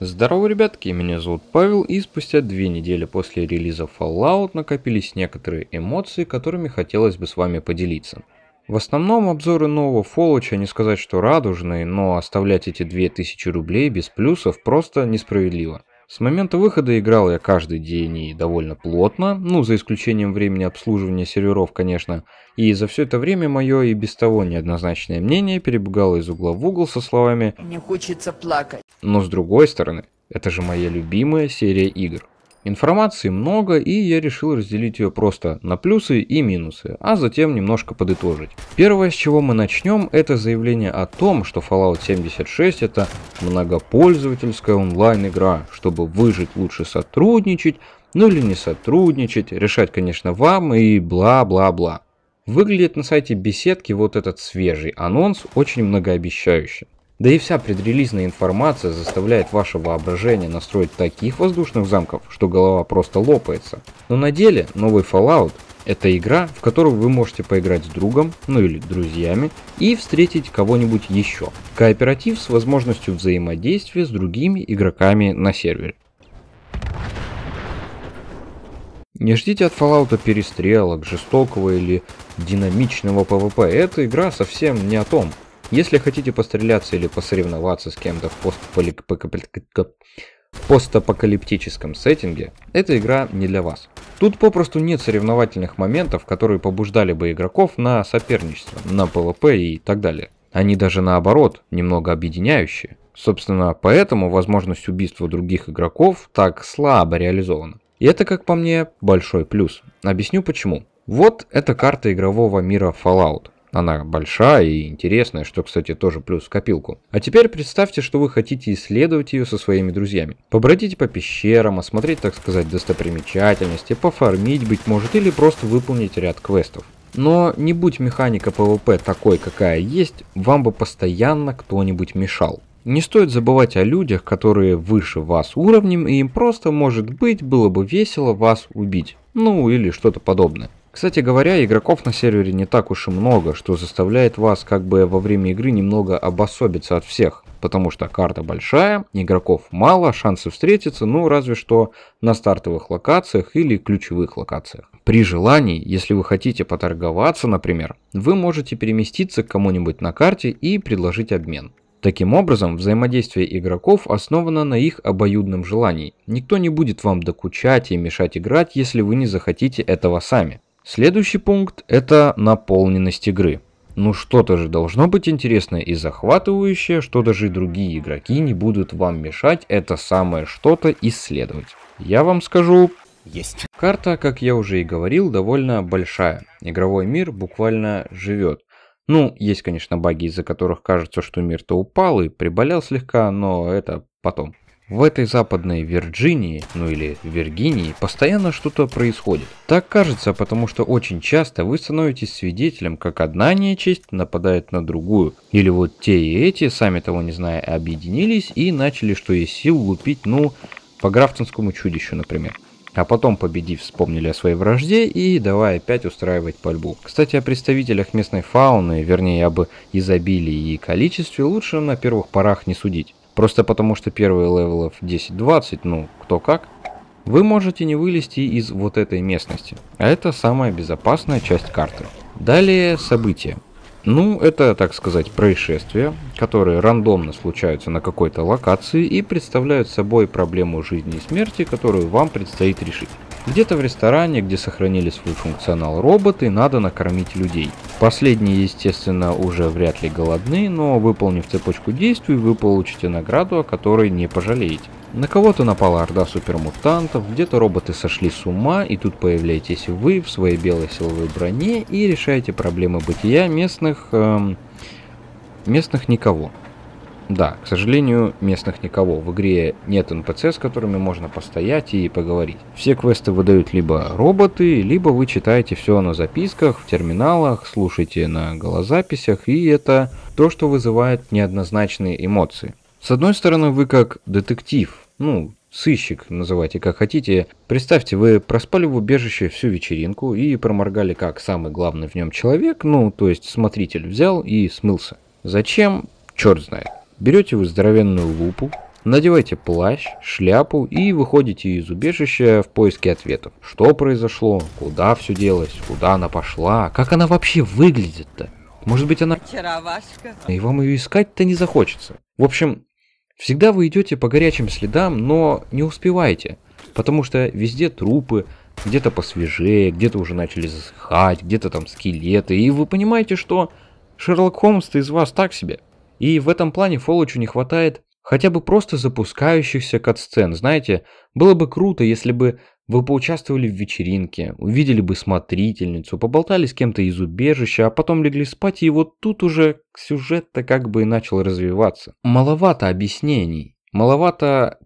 Здорово, ребятки, меня зовут Павел, и спустя две недели после релиза Fallout накопились некоторые эмоции, которыми хотелось бы с вами поделиться. В основном обзоры нового Fallout, а не сказать что радужные, но оставлять эти 2000 рублей без плюсов просто несправедливо. С момента выхода играл я каждый день и довольно плотно, ну, за исключением времени обслуживания серверов, конечно. И за все это время мое и без того неоднозначное мнение перебегало из угла в угол со словами «Не хочется плакать». Но с другой стороны, это же моя любимая серия игр. Информации много, и я решил разделить ее просто на плюсы и минусы, а затем немножко подытожить. Первое, с чего мы начнем, это заявление о том, что Fallout 76 это многопользовательская онлайн-игра. Чтобы выжить, лучше сотрудничать, ну или не сотрудничать, решать, конечно, вам и бла-бла-бла. Выглядит на сайте беседки вот этот свежий анонс очень многообещающим. Да и вся предрелизная информация заставляет ваше воображение настроить таких воздушных замков, что голова просто лопается. Но на деле новый Fallout – это игра, в которую вы можете поиграть с другом, ну или друзьями, и встретить кого-нибудь еще. Кооператив с возможностью взаимодействия с другими игроками на сервере. Не ждите от Fallout перестрелок, жестокого или динамичного PvP. Эта игра совсем не о том. Если хотите постреляться или посоревноваться с кем-то в постапокалиптическом сеттинге, эта игра не для вас. Тут попросту нет соревновательных моментов, которые побуждали бы игроков на соперничество, на ПВП и так далее. Они даже наоборот, немного объединяющие. Собственно, поэтому возможность убийства других игроков так слабо реализована. И это, как по мне, большой плюс. Объясню почему. Вот эта карта игрового мира Fallout. Она большая и интересная, что, кстати, тоже плюс в копилку. А теперь представьте, что вы хотите исследовать ее со своими друзьями. побродить по пещерам, осмотреть, так сказать, достопримечательности, пофармить, быть может, или просто выполнить ряд квестов. Но не будь механика PvP такой, какая есть, вам бы постоянно кто-нибудь мешал. Не стоит забывать о людях, которые выше вас уровнем, и им просто, может быть, было бы весело вас убить. Ну или что-то подобное. Кстати говоря, игроков на сервере не так уж и много, что заставляет вас как бы во время игры немного обособиться от всех, потому что карта большая, игроков мало, шансы встретиться, ну разве что на стартовых локациях или ключевых локациях. При желании, если вы хотите поторговаться, например, вы можете переместиться к кому-нибудь на карте и предложить обмен. Таким образом, взаимодействие игроков основано на их обоюдном желании. Никто не будет вам докучать и мешать играть, если вы не захотите этого сами. Следующий пункт – это наполненность игры. Ну что-то же должно быть интересное и захватывающее, что даже другие игроки не будут вам мешать это самое что-то исследовать. Я вам скажу, есть. Карта, как я уже и говорил, довольно большая. Игровой мир буквально живет. Ну, есть, конечно, баги, из-за которых кажется, что мир-то упал и приболел слегка, но это потом. В этой западной Вирджинии, ну или Виргинии, постоянно что-то происходит. Так кажется, потому что очень часто вы становитесь свидетелем, как одна нечисть нападает на другую. Или вот те и эти, сами того не зная, объединились и начали, что есть сил, лупить, ну, по графтонскому чудищу, например. А потом, победив, вспомнили о своей вражде и давай опять устраивать пальбу. Кстати, о представителях местной фауны, вернее об изобилии и количестве, лучше на первых порах не судить. Просто потому, что первые левелов 10-20, ну, кто как, вы можете не вылезти из вот этой местности. А это самая безопасная часть карты. Далее события. Ну, это, так сказать, происшествия, которые рандомно случаются на какой-то локации и представляют собой проблему жизни и смерти, которую вам предстоит решить. Где-то в ресторане, где сохранили свой функционал роботы, надо накормить людей. Последние, естественно, уже вряд ли голодны, но выполнив цепочку действий, вы получите награду, о которой не пожалеете. На кого-то напала орда супермутантов, где-то роботы сошли с ума, и тут появляетесь вы в своей белой силовой броне и решаете проблемы бытия местных... Эм, местных никого. Да, к сожалению, местных никого. В игре нет NPC, с которыми можно постоять и поговорить. Все квесты выдают либо роботы, либо вы читаете все на записках, в терминалах, слушаете на голозаписях, и это то, что вызывает неоднозначные эмоции. С одной стороны, вы как детектив, ну, сыщик, называйте как хотите. Представьте, вы проспали в убежище всю вечеринку и проморгали как самый главный в нем человек, ну, то есть смотритель взял и смылся. Зачем? Черт знает. Берете вы здоровенную лупу, надеваете плащ, шляпу и выходите из убежища в поиске ответов. Что произошло, куда все делось, куда она пошла, как она вообще выглядит-то? Может быть она... Очаровашка. И вам ее искать-то не захочется. В общем, Всегда вы идете по горячим следам, но не успеваете, потому что везде трупы, где-то посвежее, где-то уже начали засыхать, где-то там скелеты, и вы понимаете, что Шерлок Холмс-то из вас так себе. И в этом плане Фолочу не хватает хотя бы просто запускающихся катсцен. Знаете, было бы круто, если бы вы поучаствовали в вечеринке, увидели бы смотрительницу, поболтали с кем-то из убежища, а потом легли спать, и вот тут уже сюжет-то как бы и начал развиваться. Маловато объяснений, маловато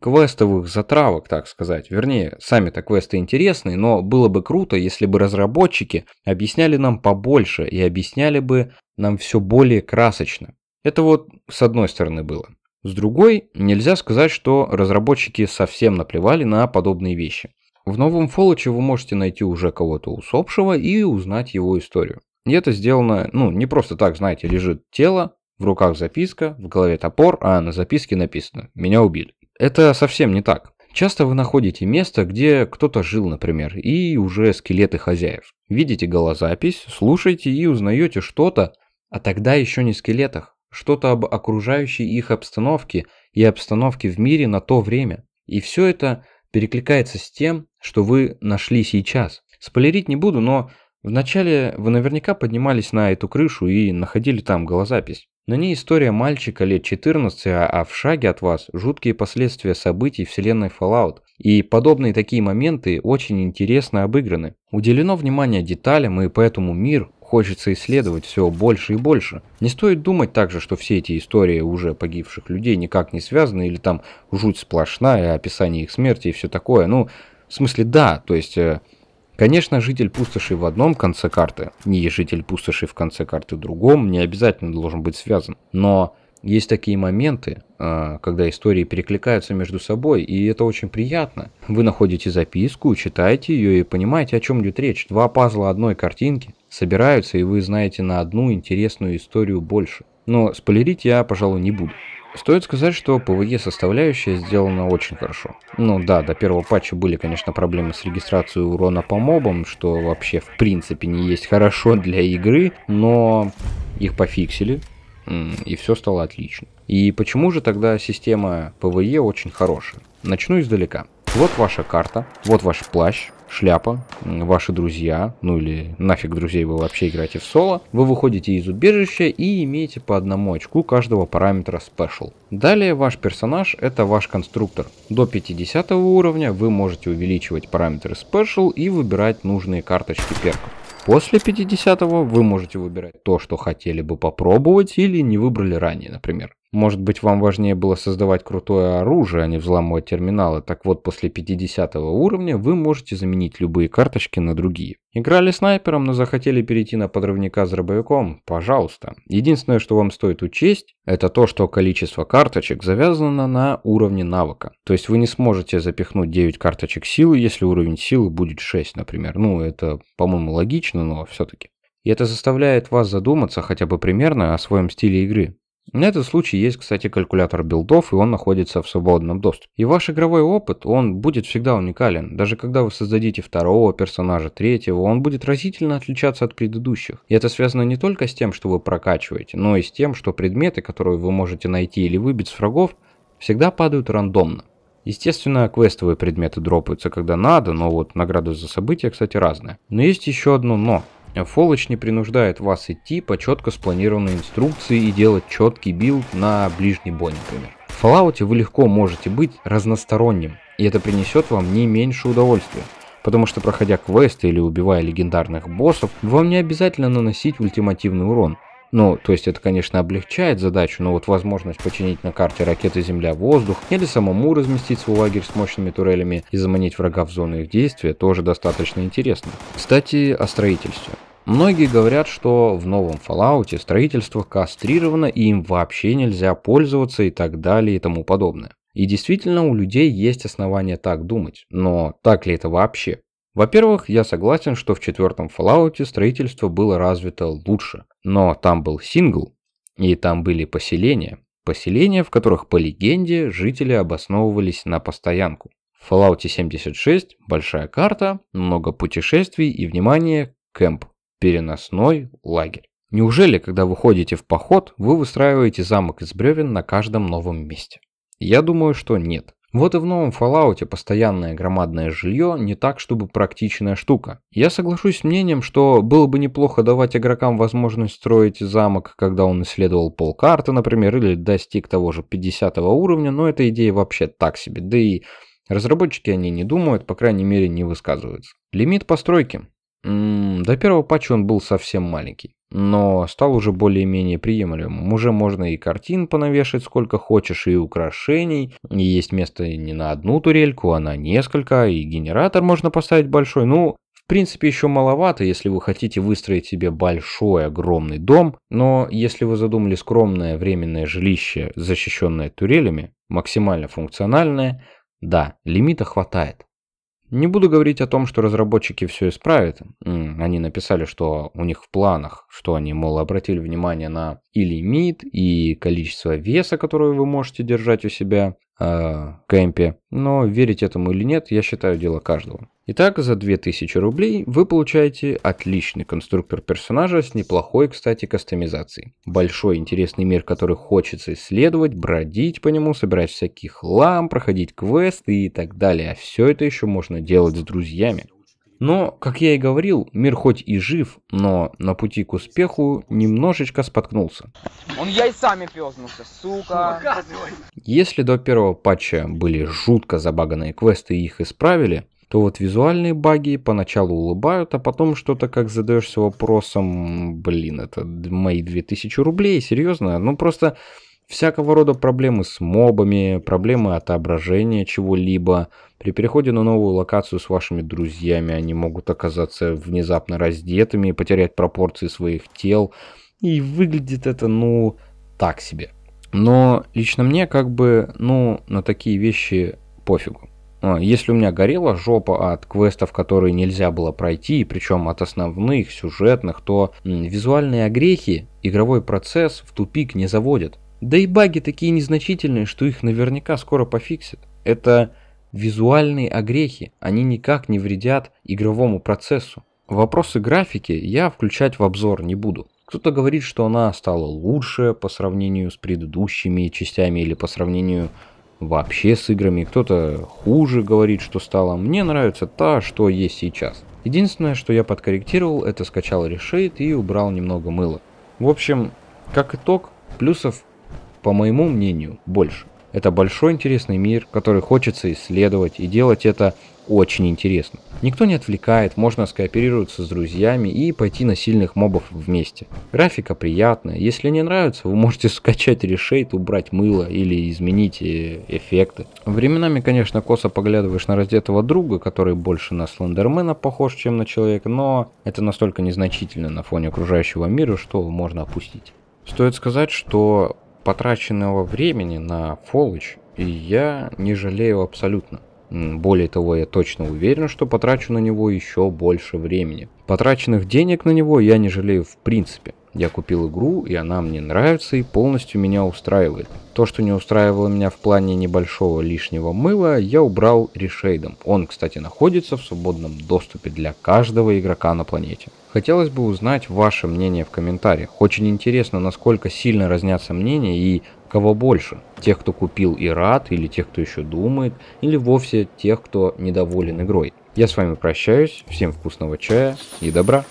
квестовых затравок, так сказать. Вернее, сами-то квесты интересные, но было бы круто, если бы разработчики объясняли нам побольше и объясняли бы нам все более красочно. Это вот с одной стороны было. С другой, нельзя сказать, что разработчики совсем наплевали на подобные вещи. В новом Fallout вы можете найти уже кого-то усопшего и узнать его историю. И это сделано, ну, не просто так, знаете, лежит тело, в руках записка, в голове топор, а на записке написано «Меня убили». Это совсем не так. Часто вы находите место, где кто-то жил, например, и уже скелеты хозяев. Видите голозапись, слушаете и узнаете что-то, а тогда еще не скелетах, что-то об окружающей их обстановке и обстановке в мире на то время. И все это перекликается с тем, что вы нашли сейчас. Спойлерить не буду, но вначале вы наверняка поднимались на эту крышу и находили там голозапись. На ней история мальчика лет 14, а, а в шаге от вас жуткие последствия событий вселенной Fallout. И подобные такие моменты очень интересно обыграны. Уделено внимание деталям, и поэтому мир, Хочется исследовать все больше и больше. Не стоит думать также, что все эти истории уже погибших людей никак не связаны, или там жуть сплошная, описание их смерти и все такое. Ну, в смысле, да, то есть... Э, конечно, житель пустоши в одном конце карты не житель пустоши в конце карты в другом не обязательно должен быть связан. Но есть такие моменты, э, когда истории перекликаются между собой, и это очень приятно. Вы находите записку, читаете ее и понимаете, о чем идет речь. Два пазла одной картинки собираются, и вы знаете на одну интересную историю больше. Но спойлерить я, пожалуй, не буду. Стоит сказать, что PvE составляющая сделана очень хорошо. Ну да, до первого патча были, конечно, проблемы с регистрацией урона по мобам, что вообще в принципе не есть хорошо для игры, но их пофиксили, и все стало отлично. И почему же тогда система PvE очень хорошая? Начну издалека. Вот ваша карта, вот ваш плащ, шляпа, ваши друзья, ну или нафиг друзей вы вообще играете в соло, вы выходите из убежища и имеете по одному очку каждого параметра Special. Далее ваш персонаж это ваш конструктор. До 50 уровня вы можете увеличивать параметры Special и выбирать нужные карточки перков. После 50 вы можете выбирать то, что хотели бы попробовать или не выбрали ранее, например. Может быть, вам важнее было создавать крутое оружие, а не взламывать терминалы. Так вот, после 50 уровня вы можете заменить любые карточки на другие. Играли снайпером, но захотели перейти на подрывника с дробовиком? Пожалуйста. Единственное, что вам стоит учесть, это то, что количество карточек завязано на уровне навыка. То есть вы не сможете запихнуть 9 карточек силы, если уровень силы будет 6, например. Ну, это, по-моему, логично, но все-таки. И это заставляет вас задуматься хотя бы примерно о своем стиле игры. На этот случай есть, кстати, калькулятор билдов, и он находится в свободном доступе. И ваш игровой опыт, он будет всегда уникален. Даже когда вы создадите второго персонажа, третьего, он будет разительно отличаться от предыдущих. И это связано не только с тем, что вы прокачиваете, но и с тем, что предметы, которые вы можете найти или выбить с врагов, всегда падают рандомно. Естественно, квестовые предметы дропаются когда надо, но вот награды за события, кстати, разные. Но есть еще одно но. Фолоч не принуждает вас идти по четко спланированной инструкции и делать четкий билд на ближний бой, например. В Fallout вы легко можете быть разносторонним, и это принесет вам не меньше удовольствия. Потому что проходя квесты или убивая легендарных боссов, вам не обязательно наносить ультимативный урон. Ну, то есть это, конечно, облегчает задачу, но вот возможность починить на карте ракеты Земля-воздух или самому разместить свой лагерь с мощными турелями и заманить врага в зону их действия тоже достаточно интересно. Кстати, о строительстве. Многие говорят, что в новом Fallout строительство кастрировано и им вообще нельзя пользоваться и так далее и тому подобное. И действительно у людей есть основания так думать, но так ли это вообще? Во-первых, я согласен, что в четвертом Fallout строительство было развито лучше, но там был сингл, и там были поселения. Поселения, в которых, по легенде, жители обосновывались на постоянку. В Fallout 76 большая карта, много путешествий и, внимание, кемп, переносной лагерь. Неужели, когда вы ходите в поход, вы выстраиваете замок из бревен на каждом новом месте? Я думаю, что нет. Вот и в новом Fallout постоянное громадное жилье не так, чтобы практичная штука. Я соглашусь с мнением, что было бы неплохо давать игрокам возможность строить замок, когда он исследовал полкарты, например, или достиг того же 50 уровня, но эта идея вообще так себе, да и разработчики они не думают, по крайней мере не высказываются. Лимит постройки. М м-м, -м, до первого патча он был совсем маленький но стал уже более-менее приемлемым. Уже можно и картин понавешать сколько хочешь, и украшений. И есть место не на одну турельку, а на несколько, и генератор можно поставить большой. Ну, в принципе, еще маловато, если вы хотите выстроить себе большой, огромный дом, но если вы задумали скромное временное жилище, защищенное турелями, максимально функциональное, да, лимита хватает. Не буду говорить о том, что разработчики все исправят. Они написали, что у них в планах, что они, мол, обратили внимание на и лимит, и количество веса, которое вы можете держать у себя э, в кемпе. Но верить этому или нет, я считаю дело каждого. Итак, за 2000 рублей вы получаете отличный конструктор персонажа с неплохой, кстати, кастомизацией. Большой интересный мир, который хочется исследовать, бродить по нему, собирать всяких лам, проходить квесты и так далее. А все это еще можно делать с друзьями. Но, как я и говорил, мир хоть и жив, но на пути к успеху немножечко споткнулся. Он яйцами и сами пёзнулся, сука. Показывай. Если до первого патча были жутко забаганные квесты и их исправили, то вот визуальные баги поначалу улыбают, а потом что-то как задаешься вопросом, блин, это мои 2000 рублей, серьезно? Ну просто всякого рода проблемы с мобами, проблемы отображения чего-либо. При переходе на новую локацию с вашими друзьями они могут оказаться внезапно раздетыми, и потерять пропорции своих тел. И выглядит это, ну, так себе. Но лично мне как бы, ну, на такие вещи пофигу. А, если у меня горела жопа от квестов, которые нельзя было пройти, причем от основных, сюжетных, то визуальные огрехи игровой процесс в тупик не заводят. Да и баги такие незначительные, что их наверняка скоро пофиксят. Это визуальные огрехи, они никак не вредят игровому процессу. Вопросы графики я включать в обзор не буду. Кто-то говорит, что она стала лучше по сравнению с предыдущими частями или по сравнению вообще с играми, кто-то хуже говорит, что стало. Мне нравится та, что есть сейчас. Единственное, что я подкорректировал, это скачал решейт и убрал немного мыла. В общем, как итог, плюсов, по моему мнению, больше. Это большой интересный мир, который хочется исследовать, и делать это очень интересно. Никто не отвлекает, можно скооперироваться с друзьями и пойти на сильных мобов вместе. Графика приятная, если не нравится, вы можете скачать решейт, убрать мыло или изменить э, эффекты. Временами, конечно, косо поглядываешь на раздетого друга, который больше на слендермена похож, чем на человека, но это настолько незначительно на фоне окружающего мира, что можно опустить. Стоит сказать, что потраченного времени на фолыч я не жалею абсолютно. Более того, я точно уверен, что потрачу на него еще больше времени. Потраченных денег на него я не жалею в принципе. Я купил игру, и она мне нравится и полностью меня устраивает. То, что не устраивало меня в плане небольшого лишнего мыла, я убрал решейдом. Он, кстати, находится в свободном доступе для каждого игрока на планете. Хотелось бы узнать ваше мнение в комментариях. Очень интересно, насколько сильно разнятся мнения и кого больше. Тех, кто купил и рад, или тех, кто еще думает, или вовсе тех, кто недоволен игрой. Я с вами прощаюсь, всем вкусного чая и добра!